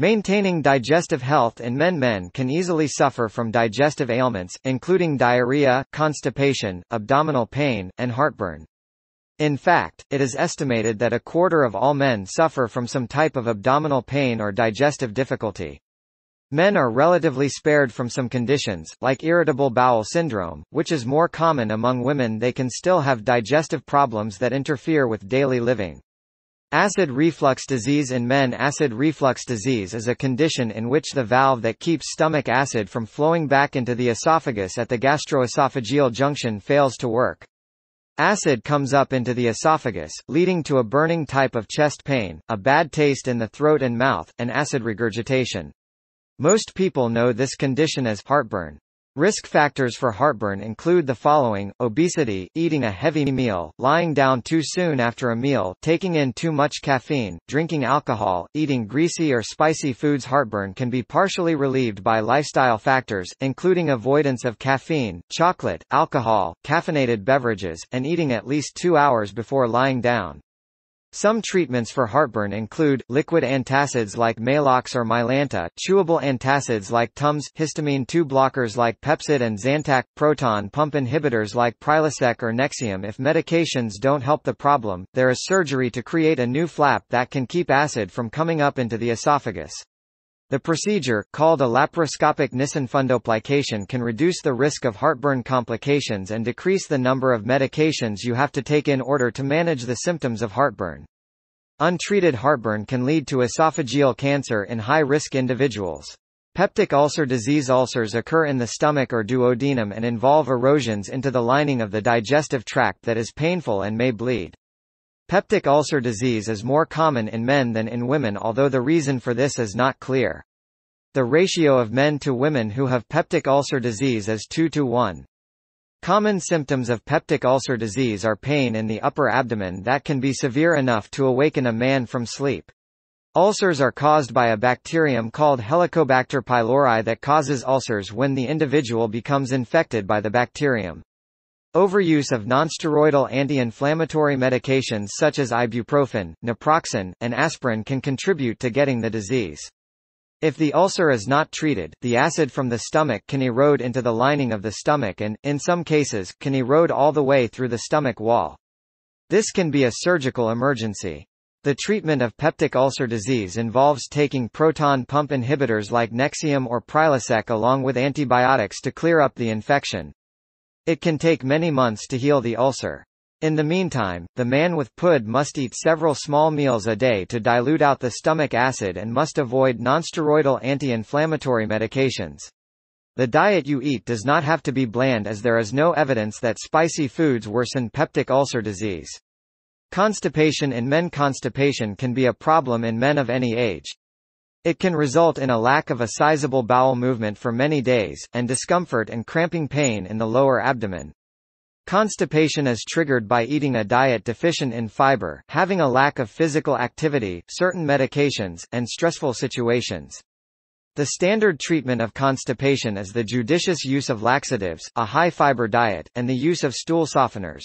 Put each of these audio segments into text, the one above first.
Maintaining digestive health in men Men can easily suffer from digestive ailments, including diarrhea, constipation, abdominal pain, and heartburn. In fact, it is estimated that a quarter of all men suffer from some type of abdominal pain or digestive difficulty. Men are relatively spared from some conditions, like irritable bowel syndrome, which is more common among women they can still have digestive problems that interfere with daily living. Acid reflux disease in men Acid reflux disease is a condition in which the valve that keeps stomach acid from flowing back into the esophagus at the gastroesophageal junction fails to work. Acid comes up into the esophagus, leading to a burning type of chest pain, a bad taste in the throat and mouth, and acid regurgitation. Most people know this condition as heartburn. Risk factors for heartburn include the following, obesity, eating a heavy meal, lying down too soon after a meal, taking in too much caffeine, drinking alcohol, eating greasy or spicy foods Heartburn can be partially relieved by lifestyle factors, including avoidance of caffeine, chocolate, alcohol, caffeinated beverages, and eating at least two hours before lying down. Some treatments for heartburn include, liquid antacids like Malox or Mylanta, chewable antacids like Tums, histamine 2 blockers like Pepsid and Zantac, proton pump inhibitors like Prilosec or Nexium. If medications don't help the problem, there is surgery to create a new flap that can keep acid from coming up into the esophagus. The procedure, called a laparoscopic Nissen-fundoplication can reduce the risk of heartburn complications and decrease the number of medications you have to take in order to manage the symptoms of heartburn. Untreated heartburn can lead to esophageal cancer in high-risk individuals. Peptic ulcer disease ulcers occur in the stomach or duodenum and involve erosions into the lining of the digestive tract that is painful and may bleed. Peptic ulcer disease is more common in men than in women although the reason for this is not clear. The ratio of men to women who have peptic ulcer disease is 2 to 1. Common symptoms of peptic ulcer disease are pain in the upper abdomen that can be severe enough to awaken a man from sleep. Ulcers are caused by a bacterium called Helicobacter pylori that causes ulcers when the individual becomes infected by the bacterium. Overuse of nonsteroidal anti-inflammatory medications such as ibuprofen, naproxen, and aspirin can contribute to getting the disease. If the ulcer is not treated, the acid from the stomach can erode into the lining of the stomach and, in some cases, can erode all the way through the stomach wall. This can be a surgical emergency. The treatment of peptic ulcer disease involves taking proton pump inhibitors like Nexium or Prilosec along with antibiotics to clear up the infection. It can take many months to heal the ulcer. In the meantime, the man with PUD must eat several small meals a day to dilute out the stomach acid and must avoid nonsteroidal anti-inflammatory medications. The diet you eat does not have to be bland as there is no evidence that spicy foods worsen peptic ulcer disease. Constipation in men Constipation can be a problem in men of any age. It can result in a lack of a sizable bowel movement for many days, and discomfort and cramping pain in the lower abdomen. Constipation is triggered by eating a diet deficient in fiber, having a lack of physical activity, certain medications, and stressful situations. The standard treatment of constipation is the judicious use of laxatives, a high-fiber diet, and the use of stool softeners.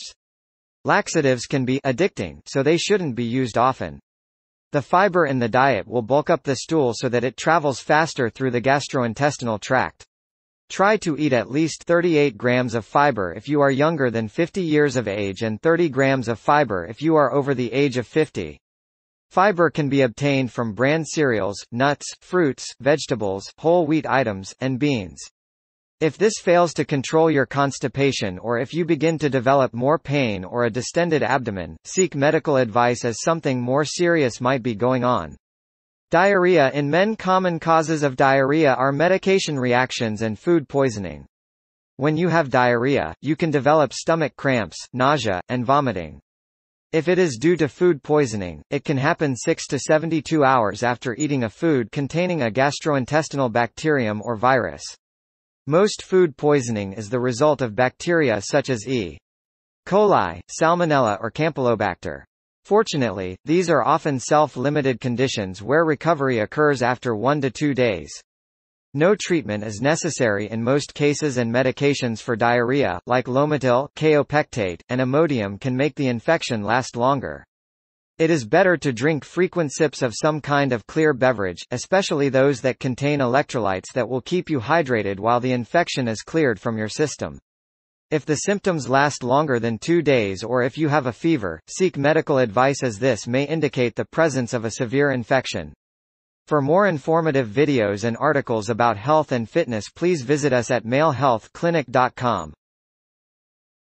Laxatives can be addicting, so they shouldn't be used often. The fiber in the diet will bulk up the stool so that it travels faster through the gastrointestinal tract. Try to eat at least 38 grams of fiber if you are younger than 50 years of age and 30 grams of fiber if you are over the age of 50. Fiber can be obtained from bran cereals, nuts, fruits, vegetables, whole wheat items, and beans. If this fails to control your constipation or if you begin to develop more pain or a distended abdomen, seek medical advice as something more serious might be going on. Diarrhea in men Common causes of diarrhea are medication reactions and food poisoning. When you have diarrhea, you can develop stomach cramps, nausea, and vomiting. If it is due to food poisoning, it can happen 6 to 72 hours after eating a food containing a gastrointestinal bacterium or virus. Most food poisoning is the result of bacteria such as E. coli, Salmonella or Campylobacter. Fortunately, these are often self-limited conditions where recovery occurs after one to two days. No treatment is necessary in most cases and medications for diarrhea, like Lomatil, kaopectate, and Imodium can make the infection last longer. It is better to drink frequent sips of some kind of clear beverage, especially those that contain electrolytes that will keep you hydrated while the infection is cleared from your system. If the symptoms last longer than two days or if you have a fever, seek medical advice as this may indicate the presence of a severe infection. For more informative videos and articles about health and fitness please visit us at malehealthclinic.com.